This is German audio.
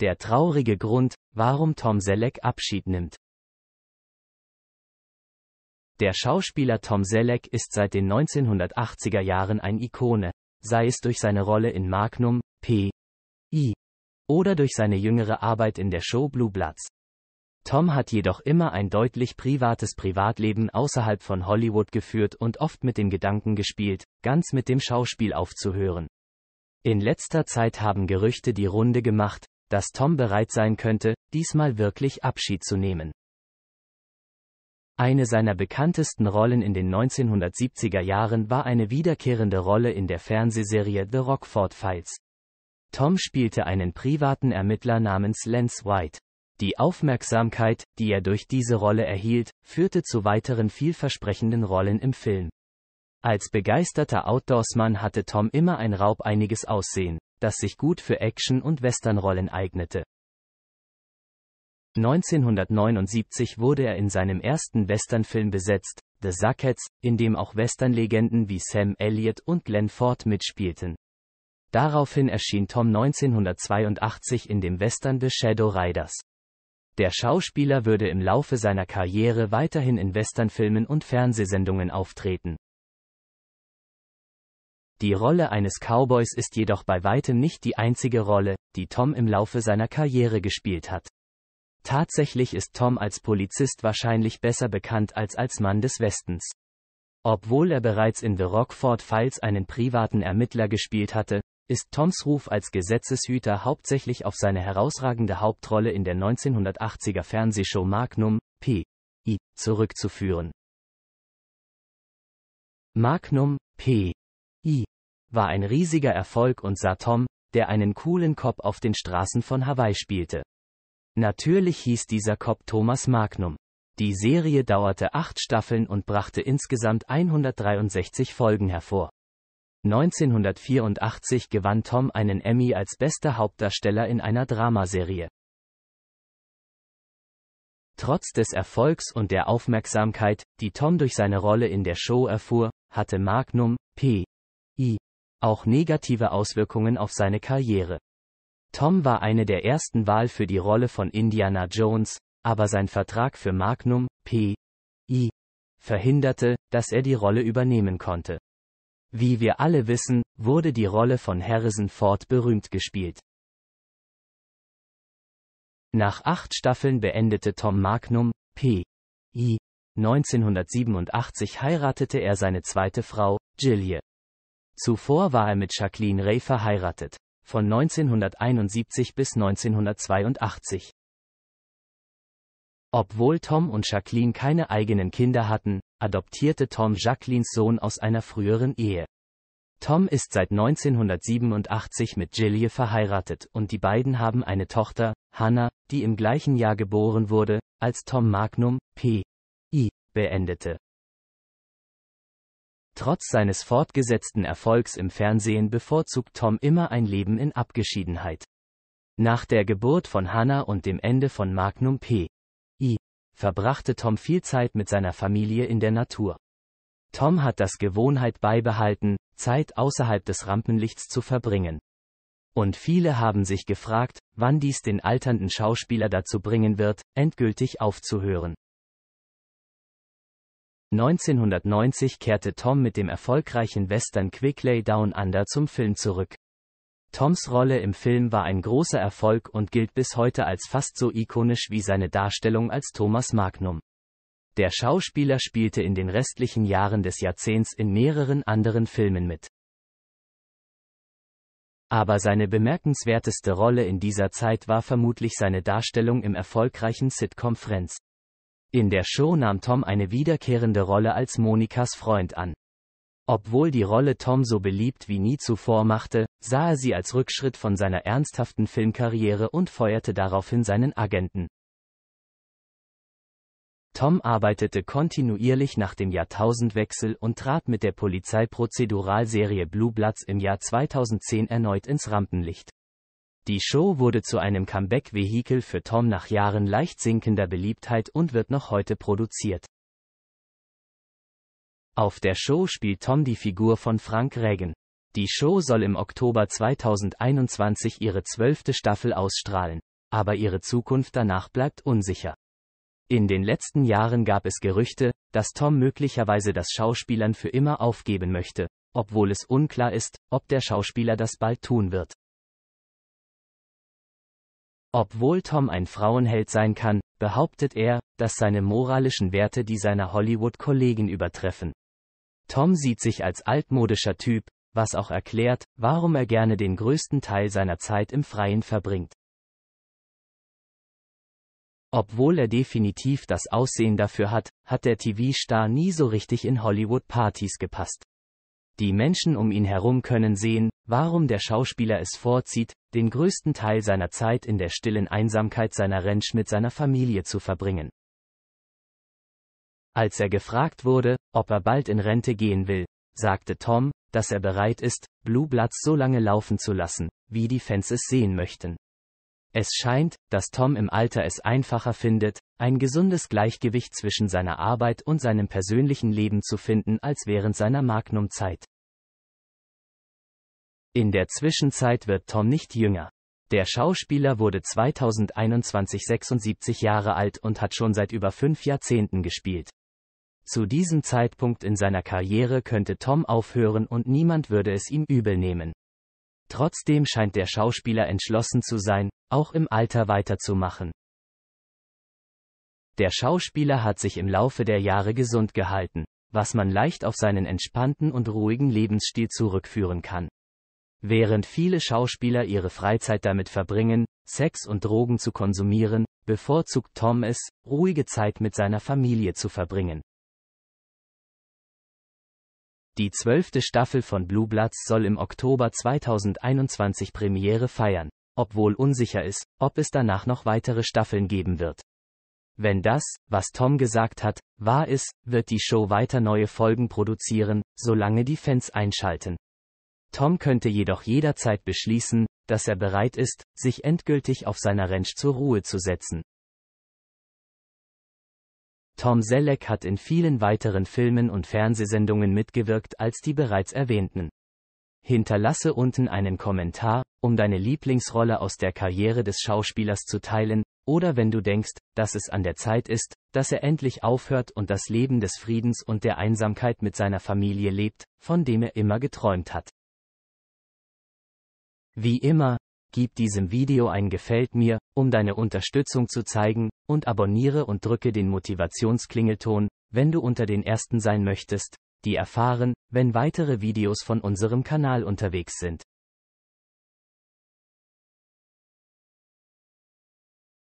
Der traurige Grund, warum Tom Selleck Abschied nimmt. Der Schauspieler Tom Selleck ist seit den 1980er Jahren ein Ikone, sei es durch seine Rolle in Magnum, P. I. oder durch seine jüngere Arbeit in der Show Blue Bloods. Tom hat jedoch immer ein deutlich privates Privatleben außerhalb von Hollywood geführt und oft mit dem Gedanken gespielt, ganz mit dem Schauspiel aufzuhören. In letzter Zeit haben Gerüchte die Runde gemacht, dass Tom bereit sein könnte, diesmal wirklich Abschied zu nehmen. Eine seiner bekanntesten Rollen in den 1970er Jahren war eine wiederkehrende Rolle in der Fernsehserie The Rockford Files. Tom spielte einen privaten Ermittler namens Lance White. Die Aufmerksamkeit, die er durch diese Rolle erhielt, führte zu weiteren vielversprechenden Rollen im Film. Als begeisterter Outdoorsmann hatte Tom immer ein raubeiniges Aussehen, das sich gut für Action- und Westernrollen eignete. 1979 wurde er in seinem ersten Westernfilm besetzt, The Suckheads, in dem auch Westernlegenden wie Sam Elliott und Glenn Ford mitspielten. Daraufhin erschien Tom 1982 in dem Western The Shadow Riders. Der Schauspieler würde im Laufe seiner Karriere weiterhin in Westernfilmen und Fernsehsendungen auftreten. Die Rolle eines Cowboys ist jedoch bei weitem nicht die einzige Rolle, die Tom im Laufe seiner Karriere gespielt hat. Tatsächlich ist Tom als Polizist wahrscheinlich besser bekannt als als Mann des Westens. Obwohl er bereits in The Rockford Files einen privaten Ermittler gespielt hatte, ist Toms Ruf als Gesetzeshüter hauptsächlich auf seine herausragende Hauptrolle in der 1980er Fernsehshow Magnum, P. I. zurückzuführen. Magnum, P. I. war ein riesiger Erfolg und sah Tom, der einen coolen Cop auf den Straßen von Hawaii spielte. Natürlich hieß dieser Cop Thomas Magnum. Die Serie dauerte acht Staffeln und brachte insgesamt 163 Folgen hervor. 1984 gewann Tom einen Emmy als bester Hauptdarsteller in einer Dramaserie. Trotz des Erfolgs und der Aufmerksamkeit, die Tom durch seine Rolle in der Show erfuhr, hatte Magnum, P auch negative Auswirkungen auf seine Karriere. Tom war eine der ersten Wahl für die Rolle von Indiana Jones, aber sein Vertrag für Magnum, P.I. verhinderte, dass er die Rolle übernehmen konnte. Wie wir alle wissen, wurde die Rolle von Harrison Ford berühmt gespielt. Nach acht Staffeln beendete Tom Magnum, P.I. 1987 heiratete er seine zweite Frau, Jillie. Zuvor war er mit Jacqueline Ray verheiratet, von 1971 bis 1982. Obwohl Tom und Jacqueline keine eigenen Kinder hatten, adoptierte Tom Jacquelines Sohn aus einer früheren Ehe. Tom ist seit 1987 mit Gillie verheiratet und die beiden haben eine Tochter, Hannah, die im gleichen Jahr geboren wurde, als Tom Magnum, P. I. beendete. Trotz seines fortgesetzten Erfolgs im Fernsehen bevorzugt Tom immer ein Leben in Abgeschiedenheit. Nach der Geburt von Hannah und dem Ende von Magnum P. I. verbrachte Tom viel Zeit mit seiner Familie in der Natur. Tom hat das Gewohnheit beibehalten, Zeit außerhalb des Rampenlichts zu verbringen. Und viele haben sich gefragt, wann dies den alternden Schauspieler dazu bringen wird, endgültig aufzuhören. 1990 kehrte Tom mit dem erfolgreichen Western Quickley Down Under zum Film zurück. Toms Rolle im Film war ein großer Erfolg und gilt bis heute als fast so ikonisch wie seine Darstellung als Thomas Magnum. Der Schauspieler spielte in den restlichen Jahren des Jahrzehnts in mehreren anderen Filmen mit. Aber seine bemerkenswerteste Rolle in dieser Zeit war vermutlich seine Darstellung im erfolgreichen Sitcom Friends. In der Show nahm Tom eine wiederkehrende Rolle als Monikas Freund an. Obwohl die Rolle Tom so beliebt wie nie zuvor machte, sah er sie als Rückschritt von seiner ernsthaften Filmkarriere und feuerte daraufhin seinen Agenten. Tom arbeitete kontinuierlich nach dem Jahrtausendwechsel und trat mit der Polizeiprozeduralserie Blue Bloods im Jahr 2010 erneut ins Rampenlicht. Die Show wurde zu einem Comeback-Vehikel für Tom nach Jahren leicht sinkender Beliebtheit und wird noch heute produziert. Auf der Show spielt Tom die Figur von Frank Reagan. Die Show soll im Oktober 2021 ihre zwölfte Staffel ausstrahlen, aber ihre Zukunft danach bleibt unsicher. In den letzten Jahren gab es Gerüchte, dass Tom möglicherweise das Schauspielern für immer aufgeben möchte, obwohl es unklar ist, ob der Schauspieler das bald tun wird. Obwohl Tom ein Frauenheld sein kann, behauptet er, dass seine moralischen Werte die seiner Hollywood-Kollegen übertreffen. Tom sieht sich als altmodischer Typ, was auch erklärt, warum er gerne den größten Teil seiner Zeit im Freien verbringt. Obwohl er definitiv das Aussehen dafür hat, hat der TV-Star nie so richtig in Hollywood-Partys gepasst. Die Menschen um ihn herum können sehen, warum der Schauspieler es vorzieht, den größten Teil seiner Zeit in der stillen Einsamkeit seiner Ranch mit seiner Familie zu verbringen. Als er gefragt wurde, ob er bald in Rente gehen will, sagte Tom, dass er bereit ist, Blue Bloods so lange laufen zu lassen, wie die Fans es sehen möchten. Es scheint, dass Tom im Alter es einfacher findet, ein gesundes Gleichgewicht zwischen seiner Arbeit und seinem persönlichen Leben zu finden als während seiner Magnum-Zeit. In der Zwischenzeit wird Tom nicht jünger. Der Schauspieler wurde 2021 76 Jahre alt und hat schon seit über fünf Jahrzehnten gespielt. Zu diesem Zeitpunkt in seiner Karriere könnte Tom aufhören und niemand würde es ihm übel nehmen. Trotzdem scheint der Schauspieler entschlossen zu sein, auch im Alter weiterzumachen. Der Schauspieler hat sich im Laufe der Jahre gesund gehalten, was man leicht auf seinen entspannten und ruhigen Lebensstil zurückführen kann. Während viele Schauspieler ihre Freizeit damit verbringen, Sex und Drogen zu konsumieren, bevorzugt Tom es, ruhige Zeit mit seiner Familie zu verbringen. Die zwölfte Staffel von Blue Bloods soll im Oktober 2021 Premiere feiern, obwohl unsicher ist, ob es danach noch weitere Staffeln geben wird. Wenn das, was Tom gesagt hat, wahr ist, wird die Show weiter neue Folgen produzieren, solange die Fans einschalten. Tom könnte jedoch jederzeit beschließen, dass er bereit ist, sich endgültig auf seiner Ranch zur Ruhe zu setzen. Tom Selleck hat in vielen weiteren Filmen und Fernsehsendungen mitgewirkt als die bereits erwähnten. Hinterlasse unten einen Kommentar, um deine Lieblingsrolle aus der Karriere des Schauspielers zu teilen, oder wenn du denkst, dass es an der Zeit ist, dass er endlich aufhört und das Leben des Friedens und der Einsamkeit mit seiner Familie lebt, von dem er immer geträumt hat. Wie immer, gib diesem Video ein Gefällt mir, um deine Unterstützung zu zeigen, und abonniere und drücke den Motivationsklingelton, wenn du unter den Ersten sein möchtest, die erfahren, wenn weitere Videos von unserem Kanal unterwegs sind.